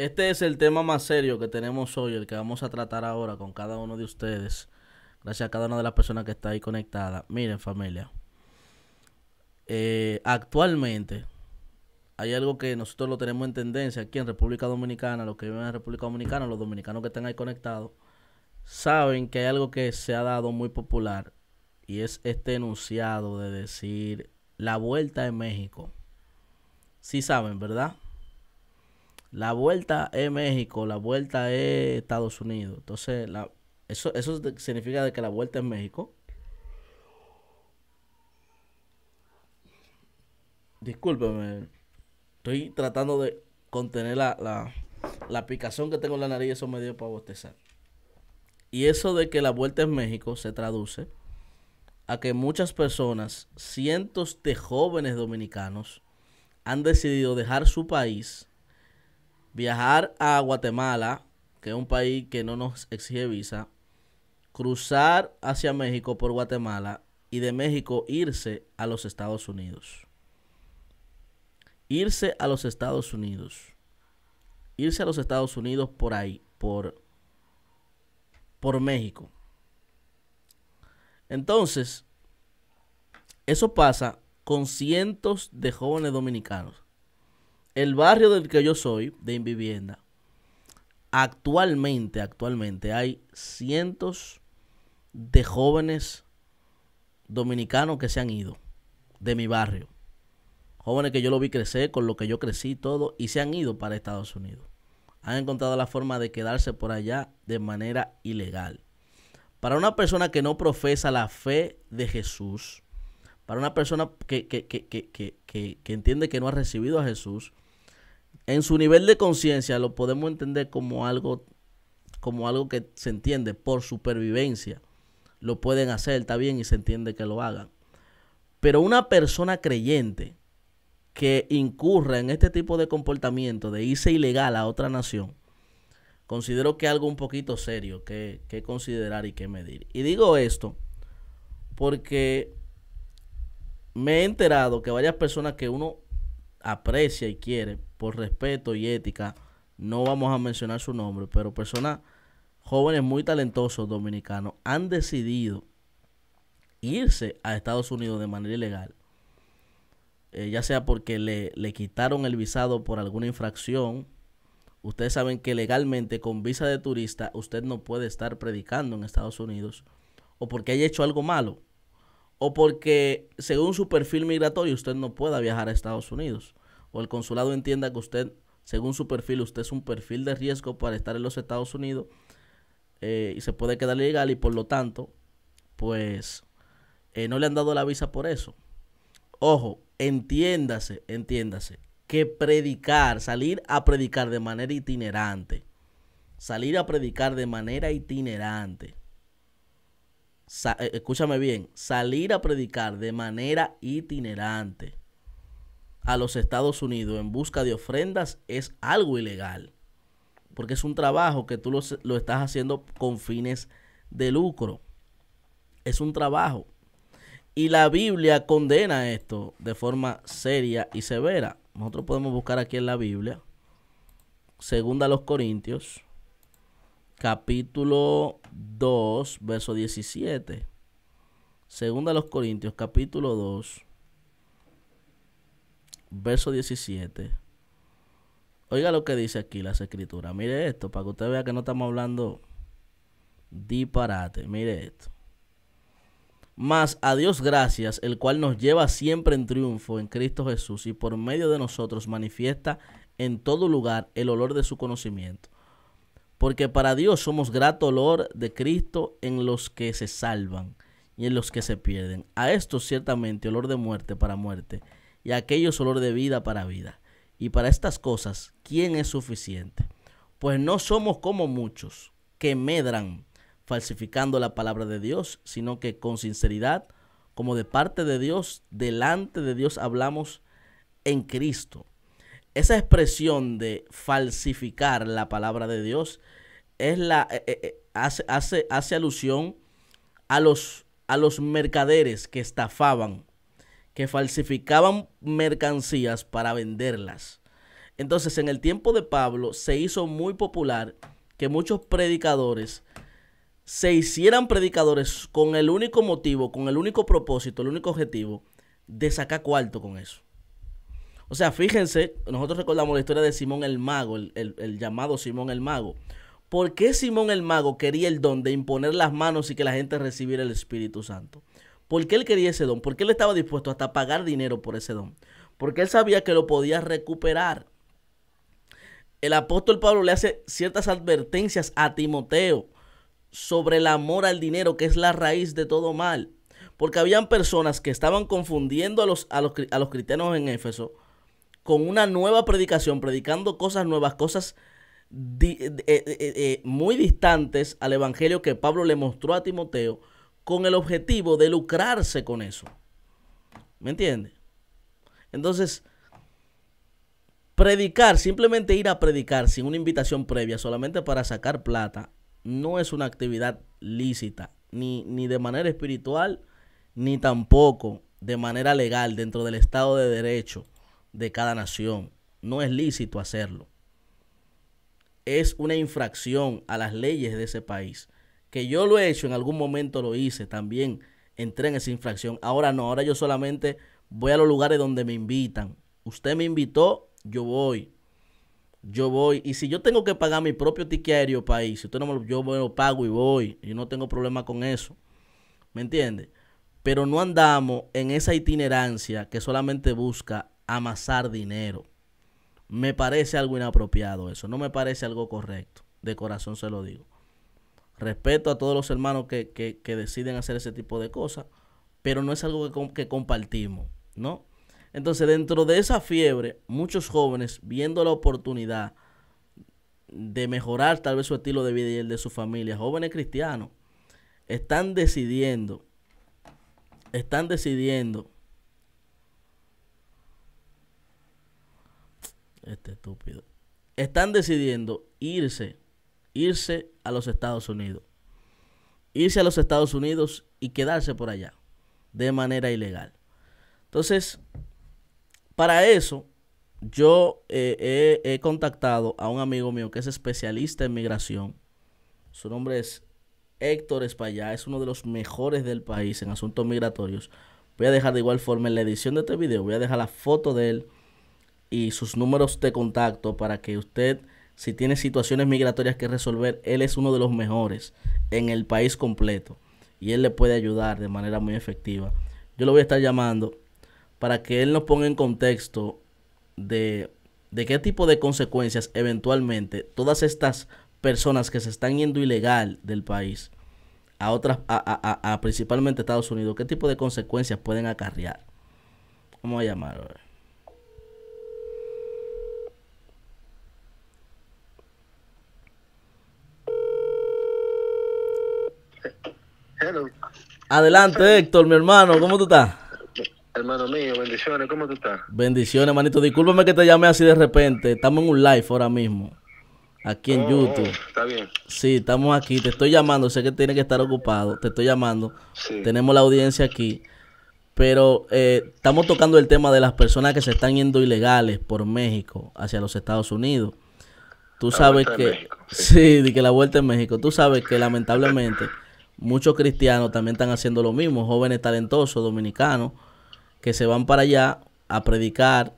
Este es el tema más serio que tenemos hoy, el que vamos a tratar ahora con cada uno de ustedes. Gracias a cada una de las personas que está ahí conectada. Miren, familia. Eh, actualmente hay algo que nosotros lo tenemos en tendencia aquí en República Dominicana, los que viven en República Dominicana, los dominicanos que están ahí conectados, saben que hay algo que se ha dado muy popular y es este enunciado de decir la vuelta de México. Sí saben, ¿verdad? La vuelta es México, la vuelta es Estados Unidos. Entonces, la, eso, eso significa de que la vuelta es México. Discúlpeme, estoy tratando de contener la, la, la picazón que tengo en la nariz, eso me dio para bostezar. Y eso de que la vuelta es México se traduce a que muchas personas, cientos de jóvenes dominicanos, han decidido dejar su país viajar a Guatemala, que es un país que no nos exige visa, cruzar hacia México por Guatemala y de México irse a los Estados Unidos. Irse a los Estados Unidos. Irse a los Estados Unidos por ahí, por, por México. Entonces, eso pasa con cientos de jóvenes dominicanos el barrio del que yo soy, de Invivienda, actualmente, actualmente hay cientos de jóvenes dominicanos que se han ido de mi barrio. Jóvenes que yo lo vi crecer, con lo que yo crecí todo, y se han ido para Estados Unidos. Han encontrado la forma de quedarse por allá de manera ilegal. Para una persona que no profesa la fe de Jesús, para una persona que, que, entiende que no ha recibido a Jesús, en su nivel de conciencia lo podemos entender como algo, como algo que se entiende por supervivencia. Lo pueden hacer, está bien, y se entiende que lo hagan. Pero una persona creyente que incurra en este tipo de comportamiento, de irse ilegal a otra nación, considero que algo un poquito serio que, que considerar y que medir. Y digo esto porque me he enterado que varias personas que uno aprecia y quiere, por respeto y ética, no vamos a mencionar su nombre, pero personas jóvenes muy talentosos dominicanos han decidido irse a Estados Unidos de manera ilegal, eh, ya sea porque le, le quitaron el visado por alguna infracción, Ustedes saben que legalmente con visa de turista usted no puede estar predicando en Estados Unidos o porque haya hecho algo malo o porque según su perfil migratorio usted no pueda viajar a Estados Unidos o el consulado entienda que usted, según su perfil, usted es un perfil de riesgo para estar en los Estados Unidos eh, y se puede quedar ilegal y por lo tanto, pues eh, no le han dado la visa por eso. Ojo, entiéndase, entiéndase, que predicar, salir a predicar de manera itinerante, salir a predicar de manera itinerante, eh, escúchame bien, salir a predicar de manera itinerante a los Estados Unidos en busca de ofrendas es algo ilegal, porque es un trabajo que tú lo, estás haciendo con fines de lucro. Es un trabajo. Y la Biblia condena esto de forma seria y severa. Nosotros podemos buscar aquí en la Biblia, segunda a los Corintios, capítulo 2, verso 17. Segunda a los Corintios, capítulo 2, verso 17. Oiga lo que dice aquí las escrituras. Mire esto, para que usted vea que no estamos hablando disparate. Mire esto. Mas a Dios gracias, el cual nos lleva siempre en triunfo en Cristo Jesús y por medio de nosotros manifiesta en todo lugar el olor de su conocimiento. Porque para Dios somos grato olor de Cristo en los que se salvan y en los que se pierden. A esto ciertamente olor de muerte para muerte y aquello es olor de vida para vida. Y para estas cosas, ¿quién es suficiente? Pues no somos como muchos que medran falsificando la palabra de Dios, sino que con sinceridad, como de parte de Dios, delante de Dios hablamos en Cristo. Esa expresión de falsificar la palabra de Dios es la, eh, eh, eh, hace, hace, alusión a los, a los mercaderes que estafaban que falsificaban mercancías para venderlas. Entonces, en el tiempo de Pablo se hizo muy popular que muchos predicadores se hicieran predicadores con el único motivo, con el único propósito, el único objetivo de sacar cuarto con eso. O sea, fíjense, nosotros recordamos la historia de Simón el Mago, el, llamado Simón el Mago. ¿Por qué Simón el Mago quería el don de imponer las manos y que la gente recibiera el Espíritu Santo? ¿Por qué él quería ese don? ¿Por qué él estaba dispuesto hasta pagar dinero por ese don? Porque él sabía que lo podía recuperar. El apóstol Pablo le hace ciertas advertencias a Timoteo sobre el amor al dinero, que es la raíz de todo mal. Porque habían personas que estaban confundiendo a los, a los, cristianos en Éfeso con una nueva predicación, predicando cosas nuevas, cosas eh, eh, eh, muy distantes al Evangelio que Pablo le mostró a Timoteo con el objetivo de lucrarse con eso. ¿Me entiende? Entonces, predicar, simplemente ir a predicar sin una invitación previa, solamente para sacar plata, no es una actividad lícita, ni, ni de manera espiritual, ni tampoco de manera legal dentro del Estado de Derecho de cada nación. No es lícito hacerlo. Es una infracción a las leyes de ese país que yo lo he hecho, en algún momento lo hice también, entré en esa infracción. Ahora no, ahora yo solamente voy a los lugares donde me invitan. Usted me invitó, yo voy. Yo voy. Y si yo tengo que pagar mi propio ticket aéreo país, si usted no me yo pago y voy. Yo no tengo problema con eso. ¿Me entiende? Pero no andamos en esa itinerancia que solamente busca amasar dinero. Me parece algo inapropiado eso. No me parece algo correcto. De corazón se lo digo. Respeto a todos los hermanos que, deciden hacer ese tipo de cosas, pero no es algo que, que compartimos, ¿no? Entonces, dentro de esa fiebre, muchos jóvenes, viendo la oportunidad de mejorar tal vez su estilo de vida y el de su familia, jóvenes cristianos, están decidiendo, están decidiendo. Este estúpido. Están decidiendo irse irse a los Estados Unidos. Irse a los Estados Unidos y quedarse por allá de manera ilegal. Entonces, para eso, yo eh, he, contactado a un amigo mío que es especialista en migración. Su nombre es Héctor Espaillá, es uno de los mejores del país en asuntos migratorios. Voy a dejar de igual forma en la edición de este video, voy a dejar la foto de él y sus números de contacto para que usted si tiene situaciones migratorias que resolver, él es uno de los mejores en el país completo y él le puede ayudar de manera muy efectiva. Yo lo voy a estar llamando para que él nos ponga en contexto de, de qué tipo de consecuencias eventualmente todas estas personas que se están yendo ilegal del país a otras, a, a, a, principalmente Estados Unidos, qué tipo de consecuencias pueden acarrear. Vamos a llamar. Adelante, Héctor, mi hermano, ¿cómo tú estás? Hermano mío, bendiciones, ¿cómo tú estás? Bendiciones, manito. Discúlpame que te llame así de repente. Estamos en un live ahora mismo. Aquí en oh, oh, YouTube. está bien. Sí, estamos aquí. Te estoy llamando. Sé que tienes que estar ocupado. Te estoy llamando. Tenemos la audiencia aquí. Pero eh, estamos tocando el tema de las personas que se están yendo ilegales por México hacia los Estados Unidos. Tú sabes que. sí. sí, de que la vuelta en México. Tú sabes que lamentablemente muchos cristianos también están haciendo lo mismo, jóvenes talentosos dominicanos que se van para allá a predicar,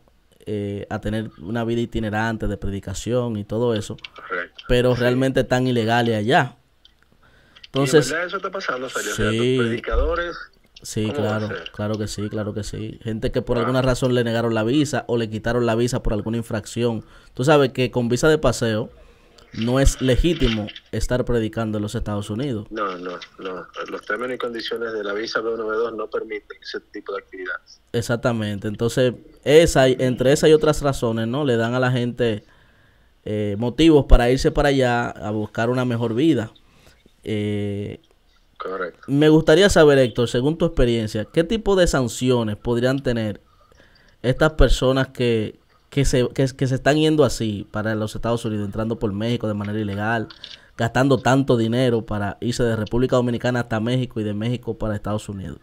eh, a tener una vida itinerante de predicación y todo eso, pero realmente están ilegales allá. Entonces, eso está pasando, Sí, predicadores. Sí, claro, claro que sí, claro que sí. Gente que por ah. alguna razón le negaron la visa o le quitaron la visa por alguna infracción. Tú sabes que con visa de paseo, no es legítimo estar predicando en los Estados Unidos. No, no, no. Los términos y condiciones de la visa b no permiten ese tipo de actividades. Exactamente. Entonces, esa, entre esas y otras razones, ¿no? Le dan a la gente eh, motivos para irse para allá a buscar una mejor vida. Eh, Correcto. Me gustaría saber, Héctor, según tu experiencia, ¿qué tipo de sanciones podrían tener estas personas que, que se, que, se están yendo así para los Estados Unidos, entrando por México de manera ilegal, gastando tanto dinero para irse de República Dominicana hasta México y de México para Estados Unidos?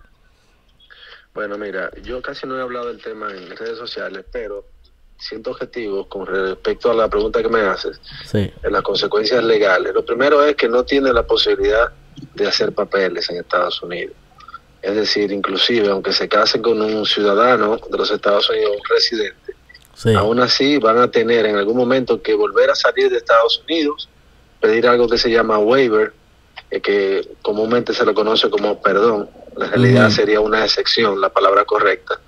Bueno, mira, yo casi no he hablado del tema en redes sociales, pero siento objetivos con respecto a la pregunta que me haces, en las consecuencias legales. Lo primero es que no tiene la posibilidad de hacer papeles en Estados Unidos. Es decir, inclusive aunque se casen con un ciudadano de los Estados Unidos, un residente, Aún así van a tener en algún momento que volver a salir de Estados Unidos, pedir algo que se llama waiver, eh, que comúnmente se lo conoce como perdón. La realidad sería una excepción, la palabra correcta.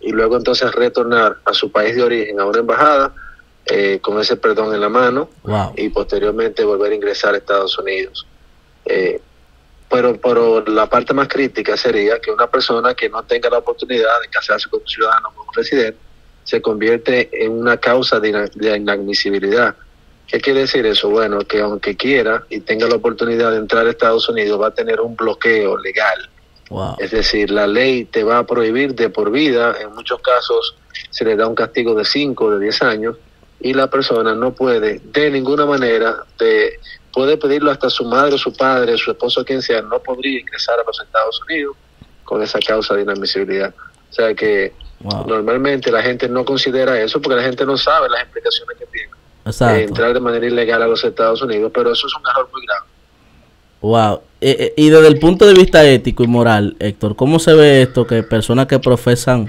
Y luego entonces retornar a su país de origen, a una embajada, eh, con ese perdón en la mano y posteriormente volver a ingresar a Estados Unidos. Eh, pero, la parte más crítica sería que una persona que no tenga la oportunidad de casarse con un ciudadano, o un residente, se convierte en una causa de, inadmisibilidad. ¿Qué quiere decir eso? Bueno, que aunque quiera y tenga la oportunidad de entrar a Estados Unidos, va a tener un bloqueo legal. Es decir, la ley te va a prohibir de por vida, en muchos casos se le da un castigo de 5 o de 10 años, y la persona no puede de ninguna manera, de, puede pedirlo hasta su madre, su padre, su esposo, quien sea, no podría ingresar a los Estados Unidos con esa causa de inadmisibilidad. O sea que Normalmente la gente no considera eso porque la gente no sabe las implicaciones que tiene eh, entrar de manera ilegal a los Estados Unidos, pero eso es un error muy grave. Wow. Eh, eh, y desde el punto de vista ético y moral, Héctor, ¿cómo se ve esto que personas que profesan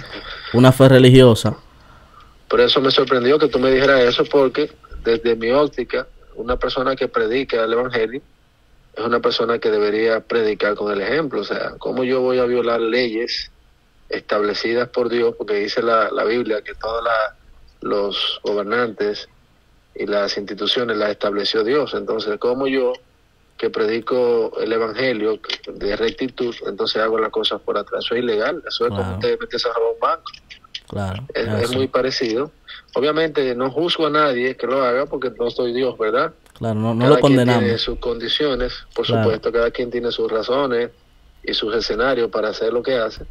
una fe religiosa? Por eso me sorprendió que tú me dijeras eso, porque desde mi óptica, una persona que predica el Evangelio es una persona que debería predicar con el ejemplo. O sea, ¿cómo yo voy a violar leyes establecidas por Dios, porque dice la, Biblia que todos los gobernantes y las instituciones las estableció Dios. Entonces, como yo, que predico el Evangelio de rectitud, entonces hago las cosas por atrás. Eso es ilegal, eso es como usted mete a un banco. Claro, es, muy parecido. Obviamente no juzgo a nadie que lo haga porque no soy Dios, ¿verdad? Claro, no, cada lo condenamos. Quien sus condiciones, por supuesto, cada quien tiene sus razones y sus escenarios para hacer lo que hace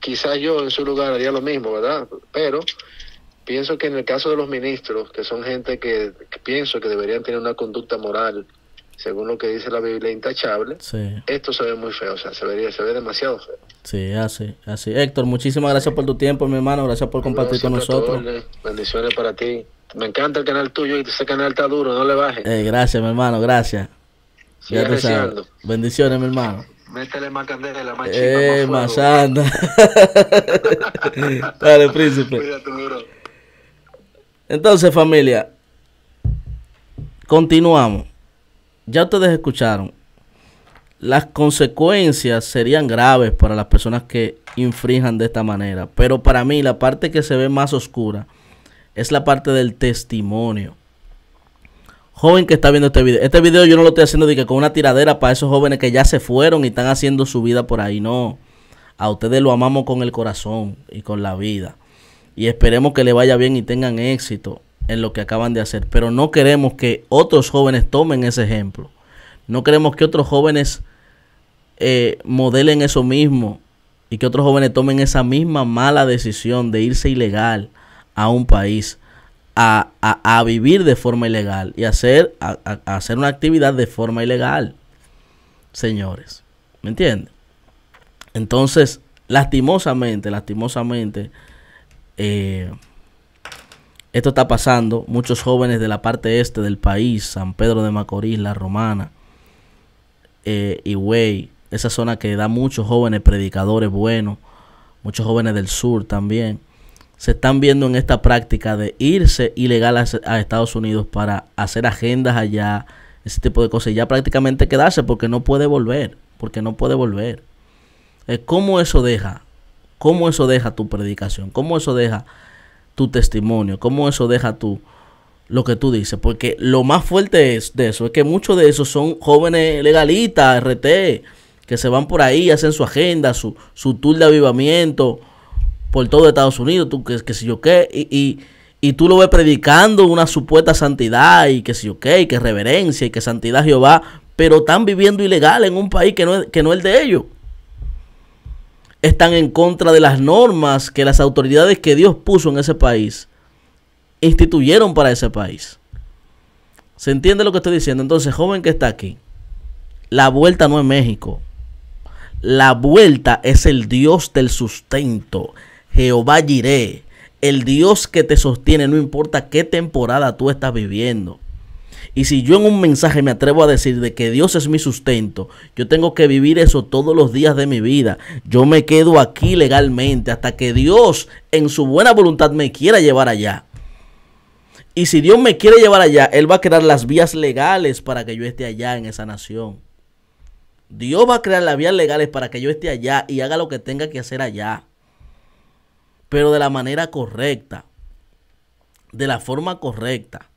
quizás yo en su lugar haría lo mismo, ¿verdad? Pero pienso que en el caso de los ministros, que son gente que, pienso que deberían tener una conducta moral, según lo que dice la Biblia intachable, esto se ve muy feo, o sea, se, vería, se ve demasiado feo. Sí, así, así. Héctor, muchísimas gracias por tu tiempo, mi hermano, gracias por compartir con nosotros. bendiciones para ti. Me encanta el canal tuyo y ese canal está duro, no le bajes. Eh, gracias, mi hermano, gracias. Ya Bendiciones, mi hermano. Métele más candela, más chica, Eh, más anda. Dale, príncipe. Entonces, familia, continuamos. Ya ustedes escucharon. Las consecuencias serían graves para las personas que infrinjan de esta manera. Pero para mí la parte que se ve más oscura es la parte del testimonio joven que está viendo este video, este video yo no lo estoy haciendo con una tiradera para esos jóvenes que ya se fueron y están haciendo su vida por ahí, no. A ustedes lo amamos con el corazón y con la vida. Y esperemos que le vaya bien y tengan éxito en lo que acaban de hacer. Pero no queremos que otros jóvenes tomen ese ejemplo. No queremos que otros jóvenes eh, modelen eso mismo y que otros jóvenes tomen esa misma mala decisión de irse ilegal a un país a, a, vivir de forma ilegal y hacer, hacer una actividad de forma ilegal, señores. ¿Me entienden? Entonces, lastimosamente, lastimosamente, eh, esto está pasando. Muchos jóvenes de la parte este del país, San Pedro de Macorís, La Romana, eh, esa zona que da muchos jóvenes predicadores buenos, muchos jóvenes del sur también se están viendo en esta práctica de irse ilegal a, Estados Unidos para hacer agendas allá, ese tipo de cosas, y ya prácticamente quedarse porque no puede volver, porque no puede volver. Eh, ¿Cómo eso deja? ¿Cómo eso deja tu predicación? ¿Cómo eso deja tu testimonio? ¿Cómo eso deja tu lo que tú dices? Porque lo más fuerte es de eso es que muchos de esos son jóvenes legalistas, RT, que se van por ahí, hacen su agenda, su, su tour de avivamiento, por todo Estados Unidos, tú que, que si yo qué, y, tú lo ves predicando una supuesta santidad y que si yo qué, y que reverencia y que santidad Jehová, pero están viviendo ilegal en un país que no que no es el de ellos. Están en contra de las normas que las autoridades que Dios puso en ese país instituyeron para ese país. ¿Se entiende lo que estoy diciendo? Entonces, joven que está aquí, la vuelta no es México. La vuelta es el Dios del sustento, Jehová diré, el Dios que te sostiene, no importa qué temporada tú estás viviendo. Y si yo en un mensaje me atrevo a decir de que Dios es mi sustento, yo tengo que vivir eso todos los días de mi vida. Yo me quedo aquí legalmente hasta que Dios en su buena voluntad me quiera llevar allá. Y si Dios me quiere llevar allá, Él va a crear las vías legales para que yo esté allá en esa nación. Dios va a crear las vías legales para que yo esté allá y haga lo que tenga que hacer allá pero de la manera correcta, de la forma correcta.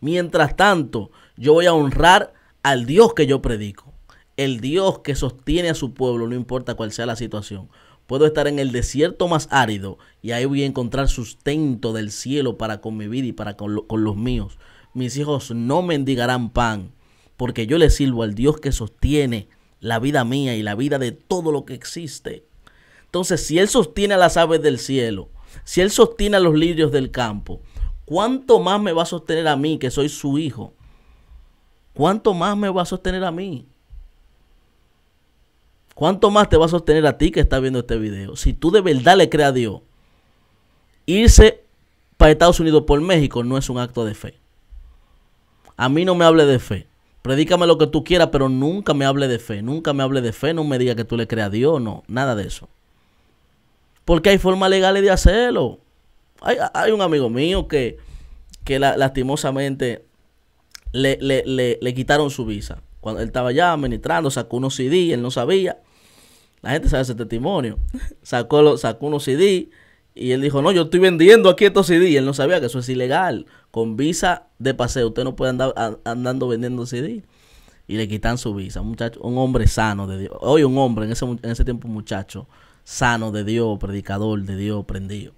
Mientras tanto, yo voy a honrar al Dios que yo predico, el Dios que sostiene a su pueblo, no importa cuál sea la situación. Puedo estar en el desierto más árido y ahí voy a encontrar sustento del cielo para con mi vida y para con, los míos. Mis hijos no mendigarán pan porque yo le sirvo al Dios que sostiene la vida mía y la vida de todo lo que existe. Entonces, si Él sostiene a las aves del cielo, si Él sostiene a los lirios del campo, ¿cuánto más me va a sostener a mí que soy su hijo? ¿Cuánto más me va a sostener a mí? ¿Cuánto más te va a sostener a ti que estás viendo este video? Si tú de verdad le crees a Dios, irse para Estados Unidos por México no es un acto de fe. A mí no me hable de fe. Predícame lo que tú quieras, pero nunca me hable de fe. Nunca me hable de fe. No me diga que tú le creas a Dios. No, nada de eso. Porque hay formas legales de hacerlo. Hay, un amigo mío que, que lastimosamente le, le, quitaron su visa. Cuando él estaba allá administrando, sacó unos CD, él no sabía. La gente sabe ese testimonio. Sacó, sacó unos CD y él dijo, no, yo estoy vendiendo aquí estos CD. él no sabía que eso es ilegal. Con visa de paseo, usted no puede andar andando vendiendo CD. Y le quitan su visa. Un, muchacho, un hombre sano de Dios. Hoy un hombre, en ese, en ese tiempo un muchacho sano de Dios, predicador de Dios, prendido.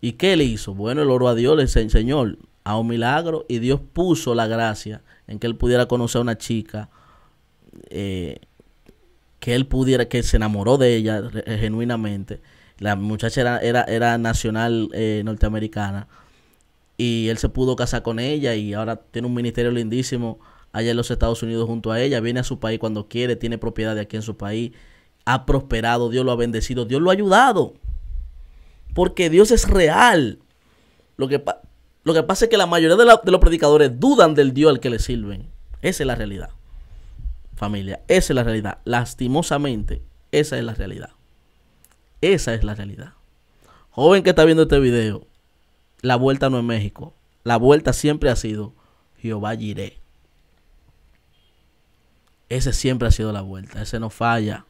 ¿Y qué le hizo? Bueno, el oro a Dios, le enseñó a un milagro y Dios puso la gracia en que él pudiera conocer a una chica, eh, que él pudiera, que se enamoró de ella eh, genuinamente. La muchacha era, era, era nacional eh, norteamericana y él se pudo casar con ella y ahora tiene un ministerio lindísimo allá en los Estados Unidos junto a ella, viene a su país cuando quiere, tiene propiedad de aquí en su país ha prosperado, Dios lo ha bendecido, Dios lo ha ayudado. Porque Dios es real. Lo que, lo que pasa es que la mayoría de, los predicadores dudan del Dios al que le sirven. Esa es la realidad. Familia, esa es la realidad. Lastimosamente, esa es la realidad. Esa es la realidad. Joven que está viendo este video, la vuelta no es México. La vuelta siempre ha sido Jehová Jireh. Ese siempre ha sido la vuelta. Ese no falla.